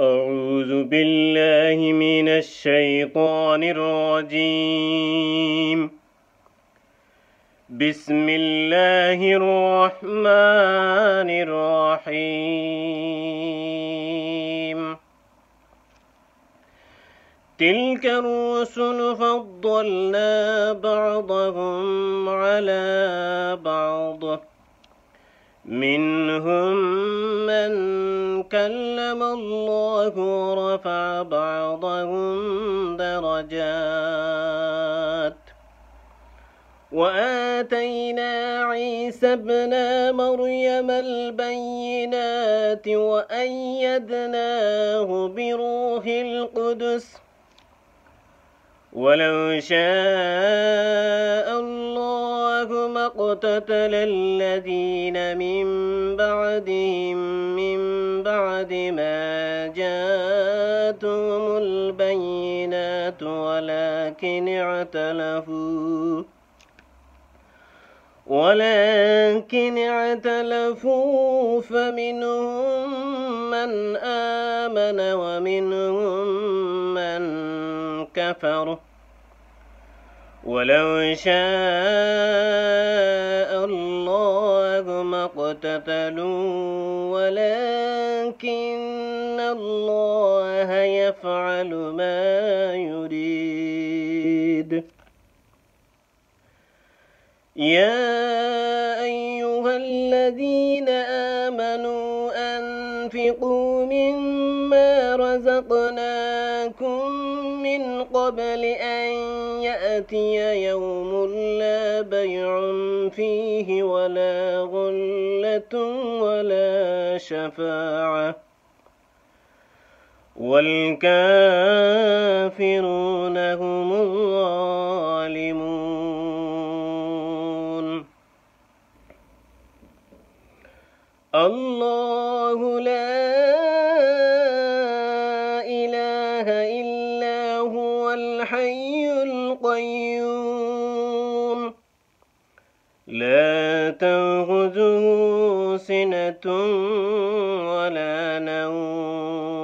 أعوذ بالله من الشيطان الرجيم بسم الله الرحمن الرحيم تلك الرسل فضلنا بعضهم على بعض منهم من كلم الله الله رفع بعضهم درجات وآتينا عيسى ابن مريم البينات وأيدناه بروح القدس ولو شاء الله ما اقتتل الذين من بعدهم من بعد ما ولكن اعتلفوا ولكن اعتلفوا فمنهم من آمن ومنهم من كفر ولو شاء الله ما اقتتلوا ولكن الله يفعل ما يريد مجيد يا أيها الذين آمنوا أنفقوا مما رزقناكم من قبل أن يأتي يوم لا بيع فيه ولا غلة ولا شفاعة والكافرون هم الظالمون الله لا إله إلا هو الحي القيوم لا تأخذه سنة ولا نوم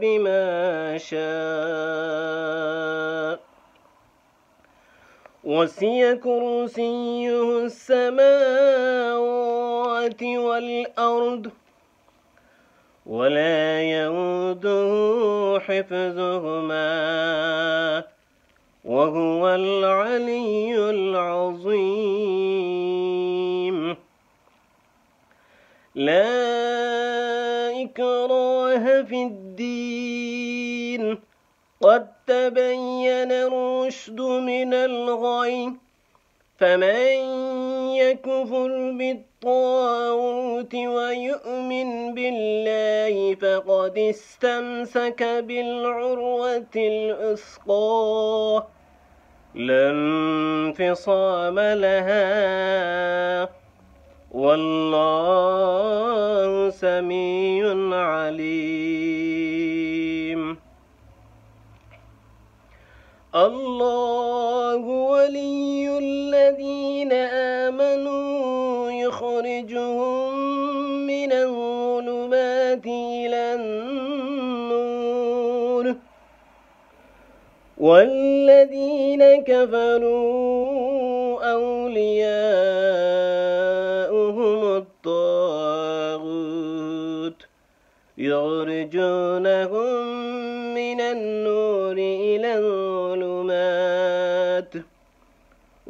بما شاء وسي كرسيه السماوات والأرض ولا يوده حفظهما وهو العلي العظيم لا إكراه في الدين قد تبين الرشد من الغي فمن يكفر بالطاغوت ويؤمن بالله فقد استمسك بالعروة الأسقى لا انفصام لها والله سميع ولي الذين آمنوا يخرجهم من الظلمات إلى النور والذين كفروا أولياؤهم الطاغوت يخرجونهم من النور إلى الظلمات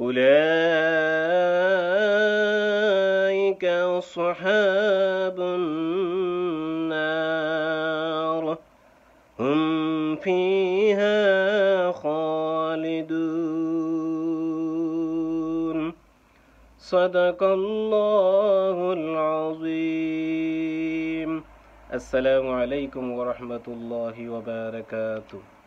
أولئك أصحاب النار هم فيها خالدون صدق الله العظيم السلام عليكم ورحمة الله وبركاته